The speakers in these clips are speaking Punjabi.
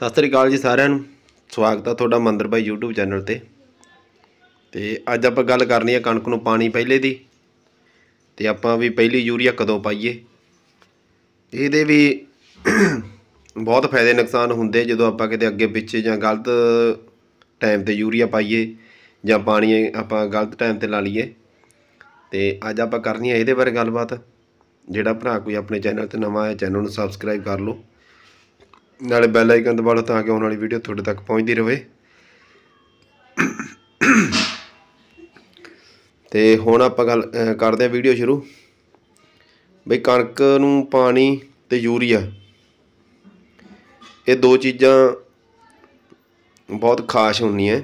ਸਤਿ ਸ੍ਰੀ ਅਕਾਲ ਜੀ ਸਾਰਿਆਂ ਨੂੰ ਸਵਾਗਤ ਆ ਤੁਹਾਡਾ ਮੰਦਰ ਭਾਈ YouTube ਚੈਨਲ ਤੇ ਤੇ ਅੱਜ ਆਪਾਂ ਗੱਲ ਕਰਨੀ ਆ ਕਣਕ ਨੂੰ ਪਾਣੀ ਪਹਿਲੇ ਦੀ ਤੇ ਆਪਾਂ ਵੀ ਪਹਿਲੀ ਯੂਰੀਆ ਕਦੋਂ ਪਾਈਏ ਇਹਦੇ ਵੀ ਬਹੁਤ ਫਾਇਦੇ ਨੁਕਸਾਨ ਹੁੰਦੇ ਜਦੋਂ ਆਪਾਂ ਕਿਤੇ ਅੱਗੇ ਪਿੱਛੇ ਜਾਂ ਗਲਤ ਟਾਈਮ ਤੇ ਯੂਰੀਆ ਪਾਈਏ ਜਾਂ ਪਾਣੀ ਆਪਾਂ ਗਲਤ ਟਾਈਮ ਤੇ ਲਾ ਲਈਏ ਤੇ ਅੱਜ ਆਪਾਂ ਕਰਨੀ ਆ ਇਹਦੇ ਬਾਰੇ ਗੱਲਬਾਤ ਜਿਹੜਾ ਭਰਾ ਕੋਈ ਆਪਣੇ ਚੈਨਲ ਤੇ ਨਵਾਂ ਆਇਆ ਚੈਨਲ ਨੂੰ ਸਬਸਕ੍ਰਾਈਬ ਕਰ ਲਓ ਨਾਲੇ ਬੈਲ ਆਈਕਨ ਦਬਾ ਲਓ ਤਾਂ ਕਿ ਆਉਣ ਵਾਲੀ ਵੀਡੀਓ ਤੁਹਾਡੇ ਤੱਕ ਪਹੁੰਚਦੀ ਰਹੇ ਤੇ ਹੁਣ ਆਪਾਂ ਗੱਲ ਕਰਦੇ ਆ ਵੀਡੀਓ ਸ਼ੁਰੂ ਬਈ ਕਣਕ ਨੂੰ ਪਾਣੀ ਤੇ ਯੂਰੀਆ ਇਹ ਦੋ ਚੀਜ਼ਾਂ ਬਹੁਤ ਖਾਸ ਹੁੰਦੀਆਂ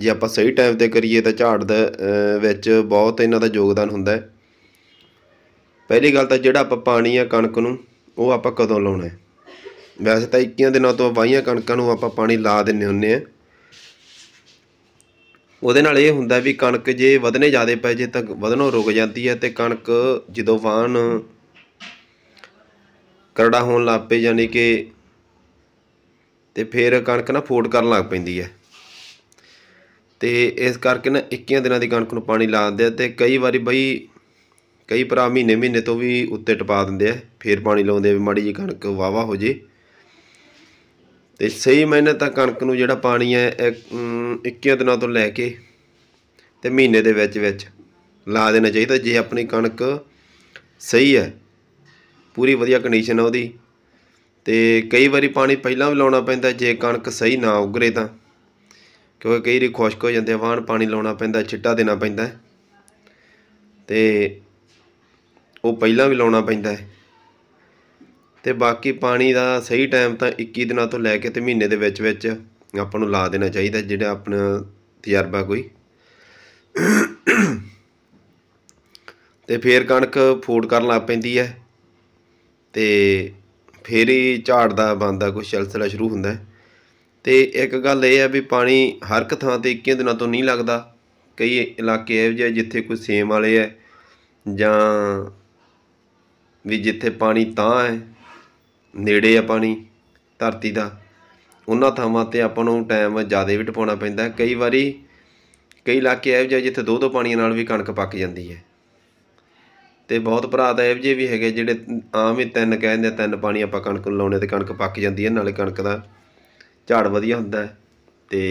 ਜੇ ਆਪਾਂ ਸਹੀ ਟਾਈਮ ਤੇ ਕਰੀਏ ਤਾਂ ਝਾੜ ਦੇ ਵਿੱਚ ਬਹੁਤ ਇਹਨਾਂ ਦਾ ਯੋਗਦਾਨ ਹੁੰਦਾ ਹੈ ਪਹਿਲੀ ਗੱਲ ਤਾਂ ਜਿਹੜਾ ਆਪਾਂ ਪਾਣੀ ਆ ਕਣਕ ਨੂੰ ਉਹ ਆਪਾਂ ਕਦੋਂ ਲਾਉਣਾ ਹੈ ਵੈਸੇ ਤਾਂ 21 ਦਿਨਾਂ ਤੋਂ ਵਾਹੀਆਂ ਕਣਕਾਂ ਨੂੰ ਆਪਾਂ ਪਾਣੀ ਲਾ ਦਿੰਨੇ ਹੁੰਨੇ ਆ ਉਹਦੇ ਨਾਲ ਇਹ ਹੁੰਦਾ ਵੀ ਕਣਕ ਜੇ ਵਧਨੇ ਜਾਦੇ ਪੈ ਜੇ ਤਾਂ ਵਧਨੋ ਰੁਕ ਜਾਂਦੀ ਹੈ ਤੇ ਕਣਕ ਜਦੋਂ ਵਾਹਣ ਕਰੜਾ ਹੋਣ ਲੱਗ ਪਏ ਯਾਨੀ ਕਿ ਤੇ ਫਿਰ ਕਣਕ ਨਾ ਫੋਟ ਕਰਨ ਲੱਗ ਪੈਂਦੀ ਹੈ ਤੇ ਇਸ ਕਰਕੇ ਨਾ 21 ਦਿਨਾਂ ਦੀ ਕਣਕ ਨੂੰ ਪਾਣੀ ਲਾ ਦਿੰਦੇ ਆ ਤੇ ਕਈ ਵਾਰੀ ਬਈ ਕਈ ਭਰਾ ਮਹੀਨੇ ਮਹੀਨੇ ਤੋਂ ਵੀ ਉੱਤੇ ਟਪਾ ਦਿੰਦੇ ਆ ਫੇਰ ਪਾਣੀ ਲਾਉਂਦੇ ਆ ਮਾੜੀ ਜੀ ਕਣਕ ਵਾਵਾ ਹੋ ਜੇ ਤੇ ਸਹੀ ਮਹੀਨੇ ਤਾਂ ਕਣਕ ਨੂੰ ਜਿਹੜਾ ਪਾਣੀ ਹੈ 21 ਦਿਨਾਂ ਤੋਂ ਲੈ ਕੇ ਤੇ ਮਹੀਨੇ ਦੇ ਵਿੱਚ ਵਿੱਚ ਲਾ ਦੇਣਾ ਚਾਹੀਦਾ ਜੇ ਆਪਣੀ ਕਣਕ ਸਹੀ ਹੈ ਪੂਰੀ ਵਧੀਆ ਕੰਡੀਸ਼ਨ ਹੈ ਉਹਦੀ ਤੇ ਕਈ ਵਾਰੀ ਪਾਣੀ ਪਹਿਲਾਂ ਵੀ ਲਾਉਣਾ ਪੈਂਦਾ ਜੇ ਕਣਕ ਸਹੀ ਨਾ ਉਗਰੇ ਤਾਂ ਕਿਉਂਕਿ ਕਈ ਵਾਰੀ ਖੁਸ਼ਕ ਹੋ ਜਾਂਦੇ ਵਾਹਣ ਪਾਣੀ ਲਾਉਣਾ ਪੈਂਦਾ ਛਿੱਟਾ ਦੇਣਾ ਪੈਂਦਾ ਤੇ ਉਹ ਪਹਿਲਾਂ ਵੀ ਲਾਉਣਾ ਪੈਂਦਾ ਹੈ ਤੇ ਬਾਕੀ ਪਾਣੀ ਦਾ ਸਹੀ ਟਾਈਮ ਤਾਂ 21 ਦਿਨਾਂ ਤੋਂ ਲੈ ਕੇ ਤੇ ਮਹੀਨੇ ਦੇ ਵਿੱਚ ਵਿੱਚ ਆਪਾਂ ਨੂੰ ਲਾ ਦੇਣਾ ਚਾਹੀਦਾ ਜਿਹੜਾ ਆਪਣਾ ਤਜਰਬਾ ਕੋਈ ਤੇ ਫੇਰ ਕਣਕ ਫੋੜ ਕਰਨ ਲੱਗ ਪੈਂਦੀ ਹੈ ਤੇ ਫੇਰ ਹੀ ਝਾੜ ਦਾ ਬੰਦਾ ਕੋਈ ਸਿਲਸਿਲਾ ਸ਼ੁਰੂ ਹੁੰਦਾ ਤੇ ਇੱਕ ਗੱਲ ਇਹ ਹੈ ਵੀ ਪਾਣੀ ਹਰ ਇੱਕ ਥਾਂ ਤੇ 21 ਦਿਨਾਂ ਤੋਂ ਨਹੀਂ ਲੱਗਦਾ ਕਈ ਇਲਾਕੇ ਐ ਜਿਹੇ ਜਿੱਥੇ ਕੋਈ ਸੇਮ ਵਾਲੇ ਐ ਜਾਂ ਵੀ ਜਿੱਥੇ ਪਾਣੀ ਤਾਂ ਹੈ ਨੇੜੇ ਆ ਪਾਣੀ ਧਰਤੀ ਦਾ ਉਹਨਾਂ ਥਾਵਾਂ 'ਤੇ ਆਪਾਂ ਨੂੰ ਟਾਈਮ ਜ਼ਿਆਦਾ ਵੀ ਟਪਾਉਣਾ ਪੈਂਦਾ ਕਈ ਵਾਰੀ ਕਈ ਇਲਾਕੇ ਐਵੇਂ ਜਿਹੇ ਜਿੱਥੇ ਦੋ ਦੋ ਪਾਣੀਆਂ ਨਾਲ ਵੀ ਕਣਕ ਪੱਕ ਜਾਂਦੀ ਹੈ ਤੇ ਬਹੁਤ ਭਰਾ ਤਾਂ ਐਵੇਂ ਜਿਹੇ ਵੀ ਹੈਗੇ ਜਿਹੜੇ ਆਮ ਹੀ ਤਿੰਨ ਕਹਿੰਦੇ ਤਿੰਨ ਪਾਣੀ ਆਪਾਂ ਕਣਕ ਨੂੰ ਲਾਉਣੇ ਤੇ ਕਣਕ ਪੱਕ ਜਾਂਦੀ ਹੈ ਨਾਲੇ ਕਣਕ ਦਾ ਝਾੜ ਵਧੀਆ ਹੁੰਦਾ ਤੇ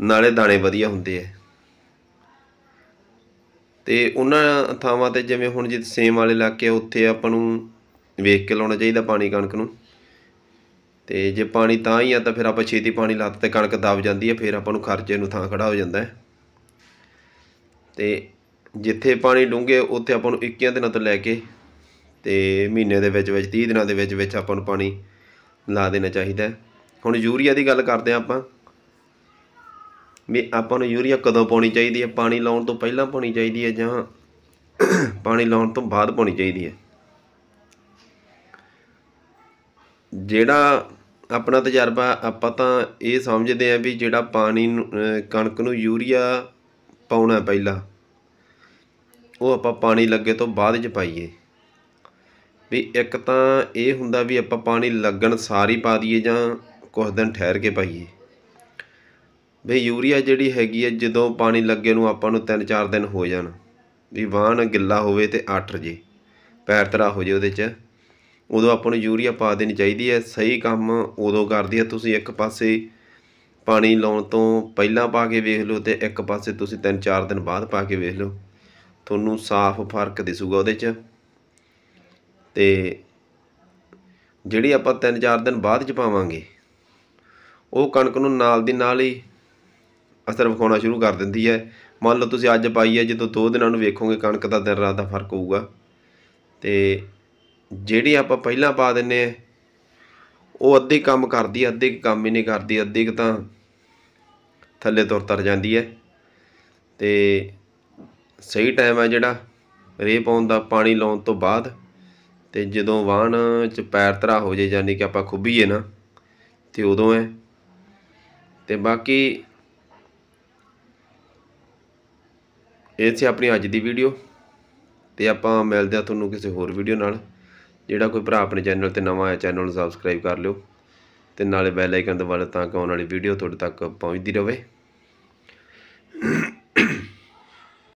ਨਾਲੇ ਦਾਣੇ ਵਧੀਆ ਹੁੰਦੇ ਆ ਤੇ ਉਹਨਾਂ ਥਾਵਾਂ 'ਤੇ ਜਿਵੇਂ ਹੁਣ ਜਿੱਥੇ ਸੇਮ ਵਾਲੇ ਇਲਾਕੇ ਉੱਥੇ ਆਪਾਂ ਨੂੰ ਵੇਖ ਕੇ ਲਾਉਣਾ ਚਾਹੀਦਾ ਪਾਣੀ ਕਣਕ ਨੂੰ ਤੇ ਜੇ ਪਾਣੀ ਤਾਂ ਹੀ ਆ ਤਾਂ ਫਿਰ ਆਪਾਂ ਛੇਤੀ ਪਾਣੀ ਲਾਤ ਤੇ ਕਣਕ ਦਬ ਜਾਂਦੀ ਹੈ ਫਿਰ ਆਪਾਂ ਨੂੰ ਖਰਚੇ ਨੂੰ ਥਾਂ ਖੜਾ ਹੋ ਜਾਂਦਾ ਹੈ ਤੇ ਜਿੱਥੇ ਪਾਣੀ ਡੂੰਘੇ ਉੱਥੇ ਆਪਾਂ ਨੂੰ 21 ਦਿਨਾਂ ਤੋਂ ਲੈ ਕੇ ਤੇ ਮਹੀਨੇ ਦੇ ਵਿੱਚ ਵਿੱਚ 30 ਦਿਨਾਂ ਦੇ ਵਿੱਚ ਵਿੱਚ ਆਪਾਂ ਨੂੰ ਪਾਣੀ ਲਾ ਦੇਣਾ ਚਾਹੀਦਾ ਹੁਣ ਯੂਰੀਆ ਦੀ ਗੱਲ ਕਰਦੇ ਆ ਆਪਾਂ ਵੀ ਆਪਾਂ ਨੂੰ ਯੂਰੀਆ ਕਦੋਂ ਪਾਉਣੀ ਚਾਹੀਦੀ ਹੈ ਪਾਣੀ ਲਾਉਣ ਤੋਂ ਪਹਿਲਾਂ ਪਾਉਣੀ ਚਾਹੀਦੀ ਹੈ ਜਾਂ ਪਾਣੀ ਲਾਉਣ ਤੋਂ ਬਾਅਦ ਪਾਉਣੀ ਚਾਹੀਦੀ ਹੈ ਜਿਹੜਾ ਆਪਣਾ ਤਜਰਬਾ ਆਪਾਂ ਤਾਂ ਇਹ ਸਮਝਦੇ ਆ ਵੀ ਜਿਹੜਾ ਪਾਣੀ ਕਣਕ ਨੂੰ ਯੂਰੀਆ ਪਾਉਣਾ ਪਹਿਲਾਂ ਉਹ ਆਪਾਂ ਪਾਣੀ ਲੱਗੇ ਤੋਂ ਬਾਅਦ 'ਚ ਪਾਈਏ ਵੀ ਇੱਕ ਤਾਂ ਇਹ ਹੁੰਦਾ ਵੀ ਆਪਾਂ ਪਾਣੀ ਲੱਗਣ ਸਾਰੀ ਪਾ ਦਈਏ ਜਾਂ ਕੁਝ ਦਿਨ ਠਹਿਰ ਕੇ ਪਾਈਏ ਵੀ ਯੂਰੀਆ ਜਿਹੜੀ ਹੈਗੀ ਹੈ ਜਦੋਂ ਪਾਣੀ ਲੱਗੇ ਨੂੰ ਆਪਾਂ ਨੂੰ 3-4 ਦਿਨ ਹੋ ਜਾਣ ਵੀ ਵਾਹਣ ਗਿੱਲਾ ਹੋਵੇ ਤੇ ਆਟਰ ਜੇ ਪੈਰ ਤਰਾ ਹੋ ਜੇ ਉਹਦੇ 'ਚ ਉਦੋਂ ਆਪਾਂ ਨੂੰ ਯੂਰੀਆ ਪਾ ਦੇਣੀ ਚਾਹੀਦੀ ਹੈ ਸਹੀ ਕੰਮ ਉਦੋਂ ਕਰਦੀ ਹੈ ਤੁਸੀਂ ਇੱਕ ਪਾਸੇ ਪਾਣੀ ਲਾਉਣ ਤੋਂ ਪਹਿਲਾਂ ਪਾ ਕੇ ਵੇਖ ਲਓ ਤੇ ਇੱਕ ਪਾਸੇ ਤੁਸੀਂ 3-4 ਦਿਨ ਬਾਅਦ ਪਾ ਕੇ ਵੇਖ ਲਓ ਤੁਹਾਨੂੰ ਸਾਫ਼ ਫਰਕ ਦਿਸੂਗਾ ਉਹਦੇ 'ਚ ਤੇ ਜਿਹੜੀ ਆਪਾਂ 3-4 ਦਿਨ ਬਾਅਦ ਚ ਪਾਵਾਂਗੇ ਉਹ ਕਣਕ ਨੂੰ ਨਾਲ ਦੀ ਨਾਲ ਹੀ ਅਸਰ ਵਿਖਾਉਣਾ ਸ਼ੁਰੂ ਕਰ ਦਿੰਦੀ ਹੈ ਮੰਨ ਲਓ ਤੁਸੀਂ ਅੱਜ ਪਾਈ ਹੈ ਜਦੋਂ 2 ਦਿਨਾਂ ਨੂੰ ਵੇਖੋਗੇ ਕਣਕ ਦਾ ਦਿਨ ਰਾਤ ਦਾ ਫਰਕ ਹੋਊਗਾ ਤੇ ਜਿਹੜੀ ਆਪਾਂ ਪਹਿਲਾਂ ਪਾ ਦਿੰਨੇ ਆ ਉਹ ਅੱਧੇ ਕੰਮ ਕਰਦੀ ਹੈ ਅੱਧੇ ਕੰਮ ਹੀ ਨਹੀਂ ਕਰਦੀ ਅੱਧੇ ਕ ਤਾਂ ਥੱਲੇ ਤੁਰ ਤਰ ਜਾਂਦੀ ਹੈ ਤੇ ਸਹੀ ਟਾਈਮ ਹੈ ਜਿਹੜਾ ਰੇ ਪਾਉਣ ਦਾ ਪਾਣੀ ਲਾਉਣ ਤੋਂ ਬਾਅਦ ਤੇ ਜਦੋਂ ਵਾਹਣ ਚ ਪੈਰ ਤਰਾ ਹੋ ਜੇ ਜਾਨੀ ਕਿ ਆਪਾਂ ਖੁੱਬੀਏ ਨਾ ਤੇ ਉਦੋਂ ਹੈ ਤੇ ਬਾਕੀ ਇਹ ਸੀ ਆਪਣੀ ਅੱਜ ਦੀ ਵੀਡੀਓ ਤੇ ਆਪਾਂ ਮਿਲਦੇ ਆ ਤੁਹਾਨੂੰ ਕਿਸੇ ਹੋਰ ਵੀਡੀਓ ਨਾਲ ਜਿਹੜਾ ਕੋਈ ਭਰਾ ਆਪਣੇ ਚੈਨਲ ਤੇ ਨਵਾਂ ਆਇਆ ਚੈਨਲ ਨੂੰ ਸਬਸਕ੍ਰਾਈਬ ਕਰ ਲਿਓ ਤੇ ਨਾਲੇ ਬੈਲ ਆਈਕਨ ਦਬਾ ਲਓ ਤਾਂ ਕਿ ਆਉਣ ਵਾਲੀ ਵੀਡੀਓ ਤੁਹਾਡੇ ਤੱਕ ਪਹੁੰਚਦੀ ਰਹੇ